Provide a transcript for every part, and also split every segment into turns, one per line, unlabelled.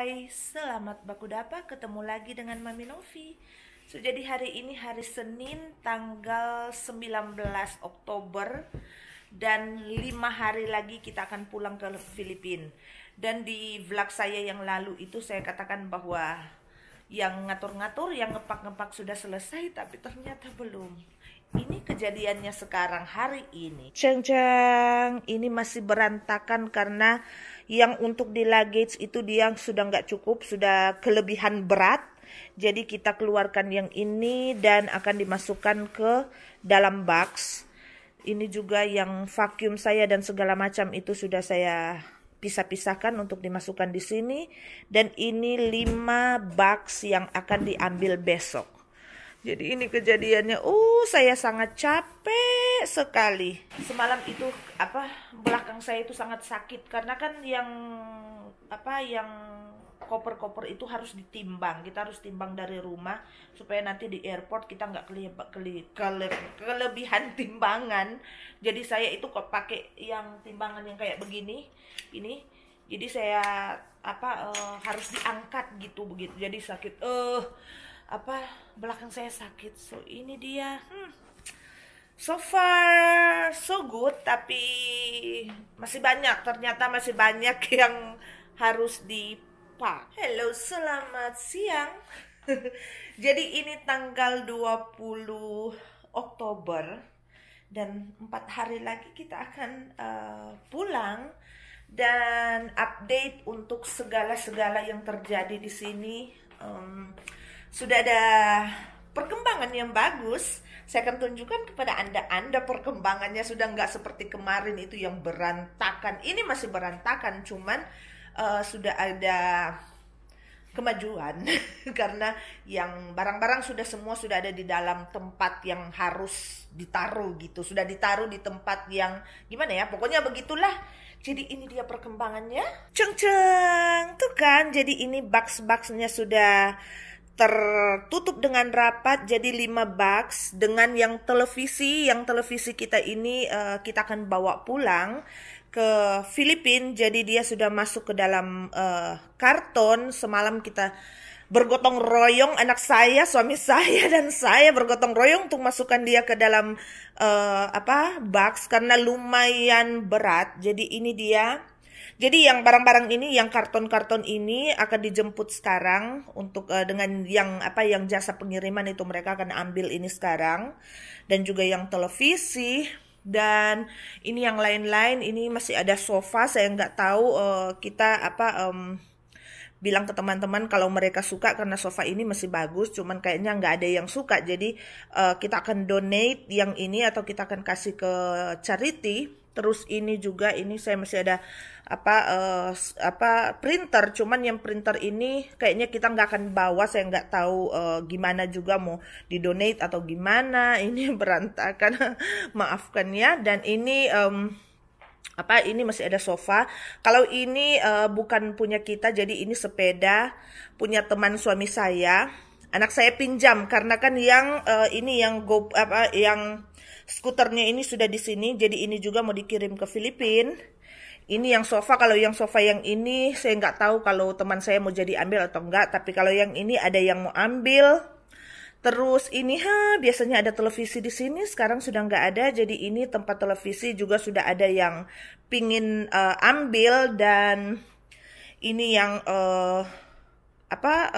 hai, selamat baku dapa ketemu lagi dengan Mami Novi So jadi hari ini hari Senin tanggal 19 Oktober Dan 5 hari lagi kita akan pulang ke Filipina Dan di vlog saya yang lalu itu saya katakan bahwa Yang ngatur-ngatur, yang ngepak-ngepak sudah selesai tapi ternyata belum ini kejadiannya sekarang hari ini. Ceng-ceng, ini masih berantakan karena yang untuk di luggage itu dia sudah nggak cukup, sudah kelebihan berat. Jadi kita keluarkan yang ini dan akan dimasukkan ke dalam box. Ini juga yang vacuum saya dan segala macam itu sudah saya pisah-pisahkan untuk dimasukkan di sini. Dan ini 5 box yang akan diambil besok. Jadi ini kejadiannya. Uh, saya sangat capek sekali. Semalam itu apa belakang saya itu sangat sakit karena kan yang apa yang koper-koper itu harus ditimbang. Kita harus timbang dari rumah supaya nanti di airport kita nggak kele kele kele kelebihan timbangan. Jadi saya itu kok pakai yang timbangan yang kayak begini. Ini jadi saya apa uh, harus diangkat gitu begitu. Jadi sakit eh uh, apa belakang saya sakit so ini dia hmm, so far so good tapi masih banyak ternyata masih banyak yang harus dipak hello selamat siang jadi ini tanggal 20 Oktober dan empat hari lagi kita akan uh, pulang dan update untuk segala-segala yang terjadi di sini um, sudah ada perkembangan yang bagus saya akan tunjukkan kepada anda anda perkembangannya sudah nggak seperti kemarin itu yang berantakan ini masih berantakan cuman uh, sudah ada kemajuan karena yang barang-barang sudah semua sudah ada di dalam tempat yang harus ditaruh gitu sudah ditaruh di tempat yang gimana ya pokoknya begitulah jadi ini dia perkembangannya ceng ceng tuh kan jadi ini box boxnya sudah tertutup dengan rapat jadi 5 box dengan yang televisi yang televisi kita ini uh, kita akan bawa pulang ke Filipina jadi dia sudah masuk ke dalam uh, karton semalam kita bergotong royong anak saya, suami saya dan saya bergotong royong untuk masukkan dia ke dalam uh, apa box karena lumayan berat. Jadi ini dia jadi yang barang-barang ini, yang karton-karton ini akan dijemput sekarang untuk uh, dengan yang apa yang jasa pengiriman itu mereka akan ambil ini sekarang dan juga yang televisi dan ini yang lain-lain ini masih ada sofa saya nggak tahu uh, kita apa um, bilang ke teman-teman kalau mereka suka karena sofa ini masih bagus cuman kayaknya nggak ada yang suka jadi uh, kita akan donate yang ini atau kita akan kasih ke charity terus ini juga ini saya masih ada apa uh, apa printer cuman yang printer ini kayaknya kita nggak akan bawa saya nggak tahu uh, gimana juga mau didonate atau gimana ini berantakan maafkan ya dan ini um, apa ini masih ada sofa kalau ini uh, bukan punya kita jadi ini sepeda punya teman suami saya anak saya pinjam karena kan yang uh, ini yang go apa yang skuternya ini sudah di sini jadi ini juga mau dikirim ke Filipina ini yang sofa kalau yang sofa yang ini saya nggak tahu kalau teman saya mau jadi ambil atau enggak tapi kalau yang ini ada yang mau ambil terus ini ha biasanya ada televisi di sini sekarang sudah nggak ada jadi ini tempat televisi juga sudah ada yang pingin uh, ambil dan ini yang uh, apa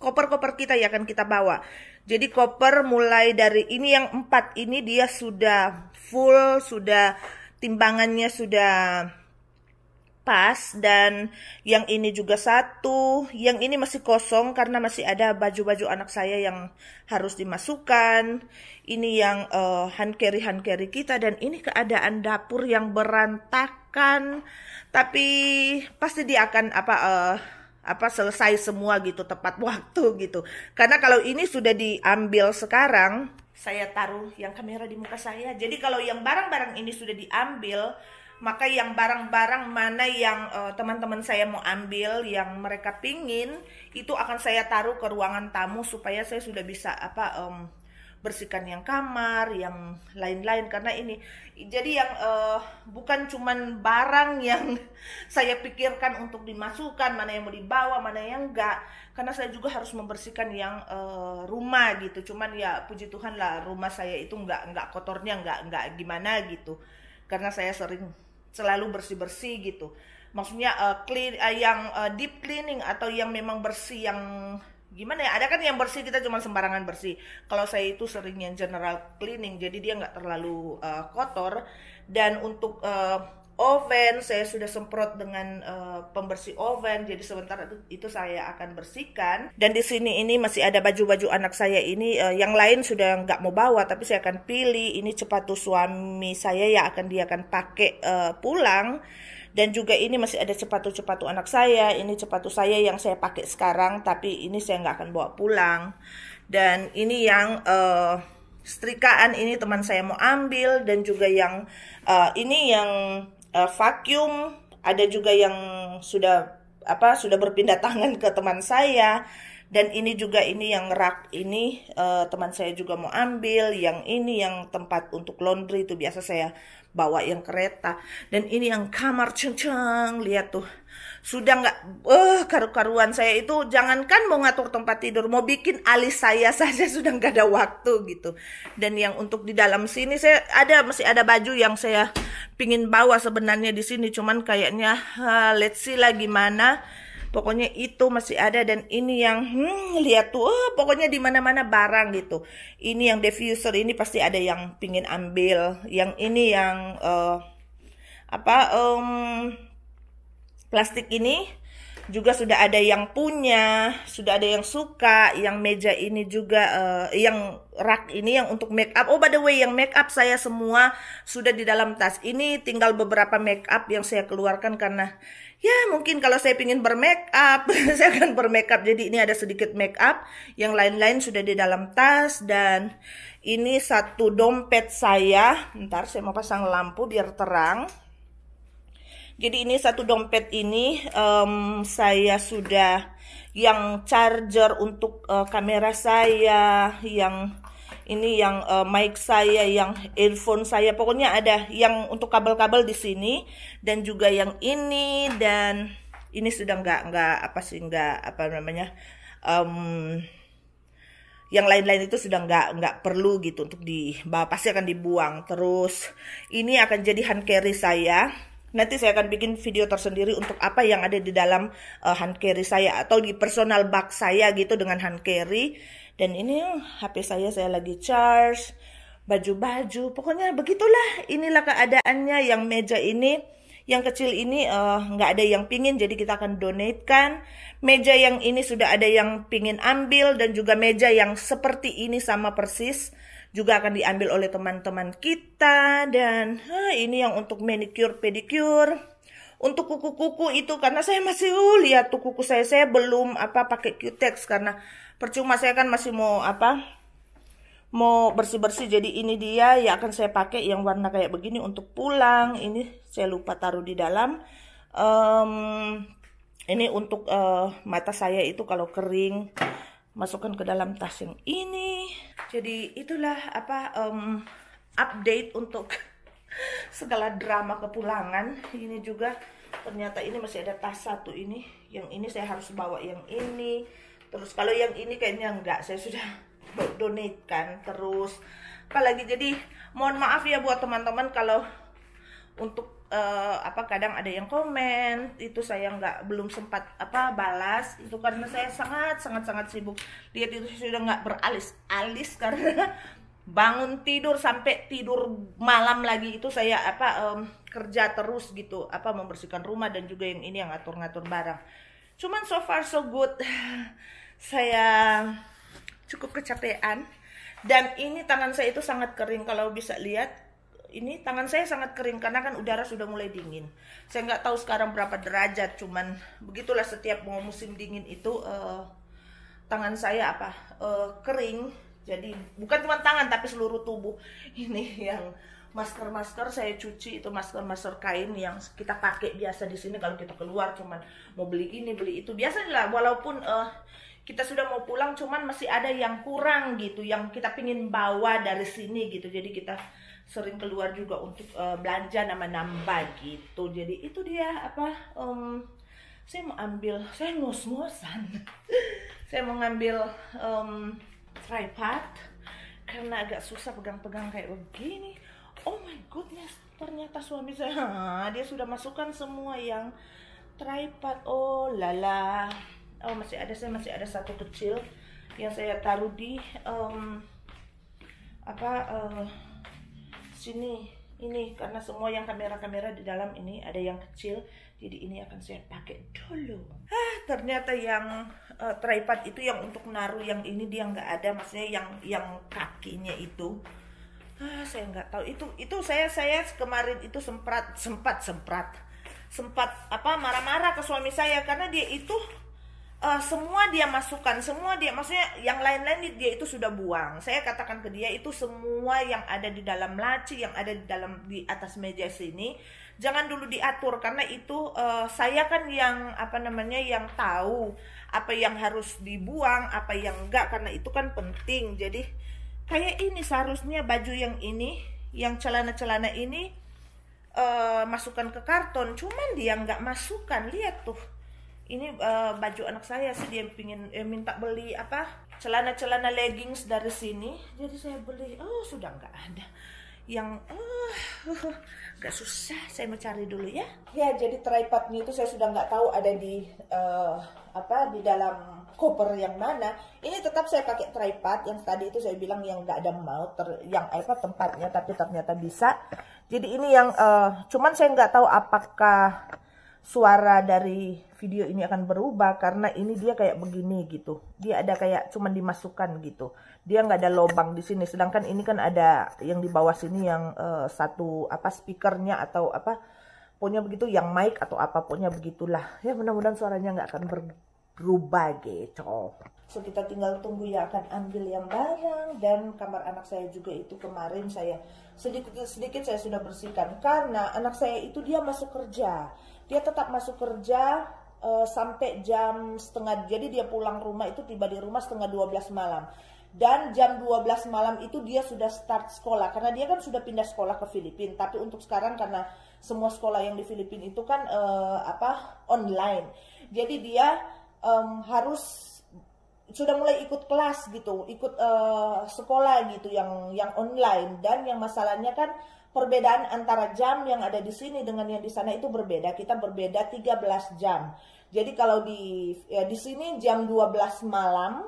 koper-koper um, kita ya akan kita bawa jadi koper mulai dari ini yang empat ini dia sudah full, sudah timbangannya sudah pas dan yang ini juga satu, yang ini masih kosong karena masih ada baju-baju anak saya yang harus dimasukkan. Ini yang uh, hand carry hand carry kita dan ini keadaan dapur yang berantakan. Tapi pasti dia akan apa uh, apa selesai semua gitu tepat waktu gitu. Karena kalau ini sudah diambil sekarang, saya taruh yang kamera di muka saya. Jadi kalau yang barang-barang ini sudah diambil, maka yang barang-barang mana yang eh, teman-teman uh, saya mau ambil yang mereka pingin itu akan saya taruh ke ruangan tamu supaya saya sudah bisa apa um, bersihkan yang kamar, yang lain-lain karena ini. Jadi yang uh, bukan cuman barang yang saya pikirkan untuk dimasukkan, mana yang mau dibawa, mana yang enggak. Karena saya juga harus membersihkan yang uh, rumah gitu. Cuman ya puji Tuhan lah rumah saya itu enggak enggak kotornya enggak enggak gimana gitu. Karena saya sering selalu bersih-bersih gitu. Maksudnya uh, clean uh, yang uh, deep cleaning atau yang memang bersih yang gimana ya ada kan yang bersih kita cuma sembarangan bersih kalau saya itu seringnya general cleaning jadi dia nggak terlalu uh, kotor dan untuk uh, oven saya sudah semprot dengan uh, pembersih oven jadi sebentar itu, itu saya akan bersihkan dan di sini ini masih ada baju-baju anak saya ini uh, yang lain sudah nggak mau bawa tapi saya akan pilih ini sepatu suami saya ya akan dia akan pakai uh, pulang dan juga ini masih ada sepatu-sepatu anak saya ini sepatu saya yang saya pakai sekarang tapi ini saya nggak akan bawa pulang dan ini yang uh, setrikaan ini teman saya mau ambil dan juga yang uh, ini yang uh, vacuum ada juga yang sudah apa sudah berpindah tangan ke teman saya dan ini juga ini yang rak ini uh, teman saya juga mau ambil yang ini yang tempat untuk laundry itu biasa saya bawa yang kereta dan ini yang kamar ceng-ceng lihat tuh sudah nggak eh uh, karu-karuan saya itu jangankan mau ngatur tempat tidur mau bikin alis saya saja sudah nggak ada waktu gitu dan yang untuk di dalam sini saya ada masih ada baju yang saya pingin bawa sebenarnya di sini cuman kayaknya uh, let's see lah gimana pokoknya itu masih ada dan ini yang hmm, lihat tuh oh, pokoknya di mana-mana barang gitu ini yang diffuser ini pasti ada yang pingin ambil yang ini yang uh, apa um, plastik ini juga sudah ada yang punya, sudah ada yang suka, yang meja ini juga uh, yang rak ini yang untuk make up. Oh by the way, yang make up saya semua sudah di dalam tas. Ini tinggal beberapa make up yang saya keluarkan karena ya mungkin kalau saya ingin bermake up, saya akan bermake up. Jadi ini ada sedikit make up, yang lain-lain sudah di dalam tas dan ini satu dompet saya. Ntar saya mau pasang lampu biar terang. Jadi ini satu dompet ini um, saya sudah yang charger untuk uh, kamera saya, yang ini yang uh, mic saya, yang earphone saya, pokoknya ada yang untuk kabel-kabel di sini dan juga yang ini dan ini sudah nggak nggak apa sih nggak apa namanya um, yang lain-lain itu sudah nggak nggak perlu gitu untuk dibawa pasti akan dibuang terus ini akan jadi hand carry saya Nanti saya akan bikin video tersendiri untuk apa yang ada di dalam uh, hand carry saya atau di personal bag saya gitu dengan hand carry. Dan ini HP saya saya lagi charge, baju-baju, pokoknya begitulah. Inilah keadaannya yang meja ini, yang kecil ini eh, nggak uh, ada yang pingin jadi kita akan donatekan. Meja yang ini sudah ada yang pingin ambil dan juga meja yang seperti ini sama persis juga akan diambil oleh teman-teman kita dan huh, ini yang untuk manicure pedicure untuk kuku-kuku itu karena saya masih uh, lihat tuh kuku saya saya belum apa pakai cutex karena percuma saya kan masih mau apa mau bersih-bersih jadi ini dia ya akan saya pakai yang warna kayak begini untuk pulang ini saya lupa taruh di dalam um, ini untuk uh, mata saya itu kalau kering masukkan ke dalam tas yang ini jadi itulah apa um, update untuk segala drama kepulangan ini juga ternyata ini masih ada tas satu ini yang ini saya harus bawa yang ini terus kalau yang ini kayaknya enggak saya sudah donate terus apalagi jadi mohon maaf ya buat teman-teman kalau untuk uh, apa kadang ada yang komen itu saya nggak belum sempat apa balas itu karena saya sangat sangat sangat sibuk lihat itu sudah nggak beralis-alis karena bangun tidur sampai tidur malam lagi itu saya apa um, kerja terus gitu apa membersihkan rumah dan juga yang ini yang ngatur-ngatur barang cuman so far so good saya cukup kecapean dan ini tangan saya itu sangat kering kalau bisa lihat ini tangan saya sangat kering karena kan udara sudah mulai dingin. Saya nggak tahu sekarang berapa derajat, cuman begitulah setiap mau musim dingin itu uh, tangan saya apa uh, kering. Jadi bukan cuma tangan tapi seluruh tubuh ini yang masker-masker saya cuci itu masker-masker kain yang kita pakai biasa di sini kalau kita keluar cuman mau beli ini beli itu biasa lah. walaupun uh, kita sudah mau pulang cuman masih ada yang kurang gitu yang kita pingin bawa dari sini gitu jadi kita sering keluar juga untuk uh, belanja nama nambah gitu jadi itu dia apa um, saya mau ambil saya ngos-ngosan saya mau ngambil um, tripod karena agak susah pegang-pegang kayak begini oh my goodness ternyata suami saya ha, dia sudah masukkan semua yang tripod oh lala oh masih ada saya masih ada satu kecil yang saya taruh di um, apa uh, sini ini karena semua yang kamera-kamera di dalam ini ada yang kecil jadi ini akan saya pakai dulu ah ternyata yang uh, tripod itu yang untuk naruh yang ini dia nggak ada maksudnya yang yang kakinya itu ah saya nggak tahu itu itu saya saya kemarin itu sempat sempat sempat sempat apa marah-marah ke suami saya karena dia itu uh, semua dia masukkan semua dia maksudnya yang lain-lain dia itu sudah buang saya katakan ke dia itu semua yang ada di dalam laci yang ada di dalam di atas meja sini jangan dulu diatur karena itu uh, saya kan yang apa namanya yang tahu apa yang harus dibuang apa yang enggak karena itu kan penting jadi kayak ini seharusnya baju yang ini yang celana-celana ini uh, masukkan ke karton cuman dia enggak masukkan lihat tuh ini uh, baju anak saya sih dia pingin eh, minta beli apa celana-celana leggings dari sini jadi saya beli oh sudah nggak ada yang uh, nggak uh, susah saya mau cari dulu ya ya jadi tripodnya itu saya sudah nggak tahu ada di uh, apa di dalam koper yang mana ini tetap saya pakai tripod yang tadi itu saya bilang yang nggak ada mau ter, yang apa tempatnya tapi ternyata bisa jadi ini yang uh, cuman saya nggak tahu apakah suara dari video ini akan berubah karena ini dia kayak begini gitu dia ada kayak cuman dimasukkan gitu dia nggak ada lobang di sini sedangkan ini kan ada yang di bawah sini yang uh, satu apa speakernya atau apa punya begitu yang mic atau apa punya begitulah ya mudah-mudahan suaranya nggak akan berubah gitu so kita tinggal tunggu ya akan ambil yang barang dan kamar anak saya juga itu kemarin saya sedikit sedikit saya sudah bersihkan karena anak saya itu dia masuk kerja dia tetap masuk kerja uh, sampai jam setengah jadi dia pulang rumah itu tiba di rumah setengah 12 malam dan jam 12 malam itu dia sudah start sekolah karena dia kan sudah pindah sekolah ke Filipina tapi untuk sekarang karena semua sekolah yang di Filipina itu kan uh, apa online jadi dia um, harus sudah mulai ikut kelas gitu ikut uh, sekolah gitu yang yang online dan yang masalahnya kan perbedaan antara jam yang ada di sini dengan yang di sana itu berbeda. Kita berbeda 13 jam. Jadi kalau di ya, di sini jam 12 malam,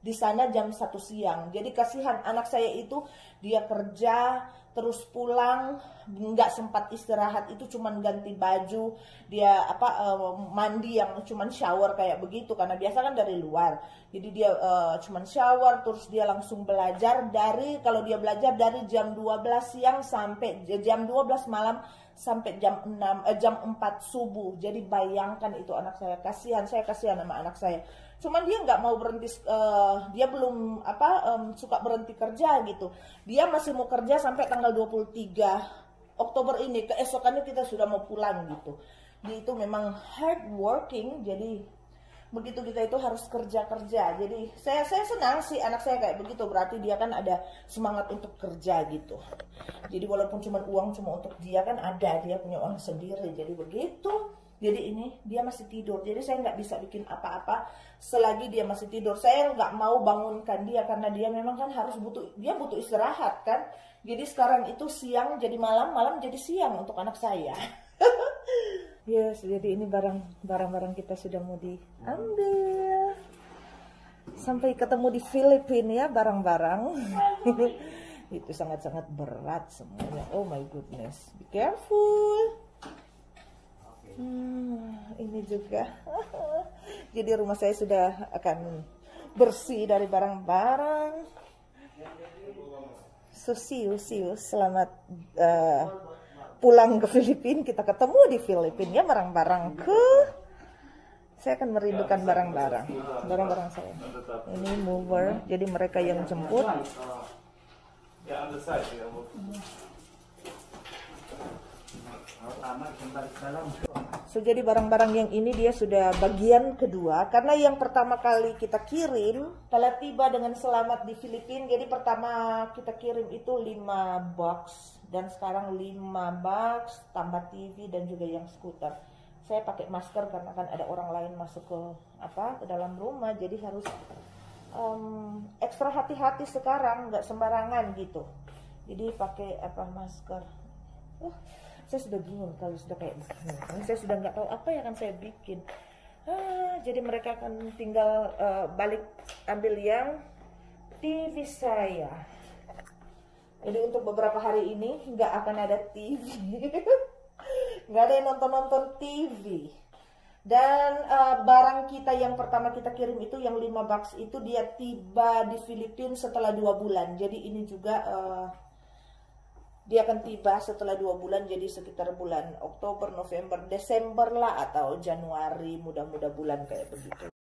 di sana jam 1 siang. Jadi kasihan anak saya itu dia kerja terus pulang nggak sempat istirahat itu cuman ganti baju dia apa eh, mandi yang cuman shower kayak begitu karena biasa kan dari luar jadi dia uh, cuman shower terus dia langsung belajar dari kalau dia belajar dari jam 12 siang sampai jam 12 malam sampai jam 6 eh, jam 4 subuh. Jadi bayangkan itu anak saya. Kasihan saya kasihan sama anak saya. Cuman dia nggak mau berhenti uh, dia belum apa um, suka berhenti kerja gitu. Dia masih mau kerja sampai tanggal 23 Oktober ini. Keesokannya kita sudah mau pulang gitu. Dia itu memang hard working jadi begitu kita itu harus kerja kerja jadi saya saya senang sih anak saya kayak begitu berarti dia kan ada semangat untuk kerja gitu jadi walaupun cuma uang cuma untuk dia kan ada dia punya uang sendiri jadi begitu jadi ini dia masih tidur jadi saya nggak bisa bikin apa-apa selagi dia masih tidur saya nggak mau bangunkan dia karena dia memang kan harus butuh dia butuh istirahat kan jadi sekarang itu siang jadi malam malam jadi siang untuk anak saya Yes, jadi ini barang barang kita sudah mau diambil. Sampai ketemu di Filipina ya barang-barang. Itu sangat-sangat berat semuanya. Oh my goodness. Be careful. Hmm, ini juga. jadi rumah saya sudah akan bersih dari barang-barang. So see you, see you. Selamat uh, pulang ke Filipina kita ketemu di Filipina ya barang-barang ke saya akan merindukan barang-barang barang-barang saya ini mover jadi mereka yang jemput so jadi barang-barang yang ini dia sudah bagian kedua karena yang pertama kali kita kirim telah tiba dengan selamat di Filipina jadi pertama kita kirim itu 5 box dan sekarang 5 box tambah TV dan juga yang skuter saya pakai masker karena kan ada orang lain masuk ke apa ke dalam rumah jadi harus um, ekstra hati-hati sekarang nggak sembarangan gitu jadi pakai apa masker uh, saya sudah bingung kalau sudah kayak begini saya sudah nggak tahu apa yang akan saya bikin ah, jadi mereka akan tinggal uh, balik ambil yang TV saya jadi untuk beberapa hari ini nggak akan ada TV, nggak ada yang nonton-nonton TV. Dan uh, barang kita yang pertama kita kirim itu yang 5 box itu dia tiba di Filipina setelah dua bulan. Jadi ini juga uh, dia akan tiba setelah dua bulan jadi sekitar bulan Oktober, November, Desember lah atau Januari mudah-mudah bulan kayak begitu.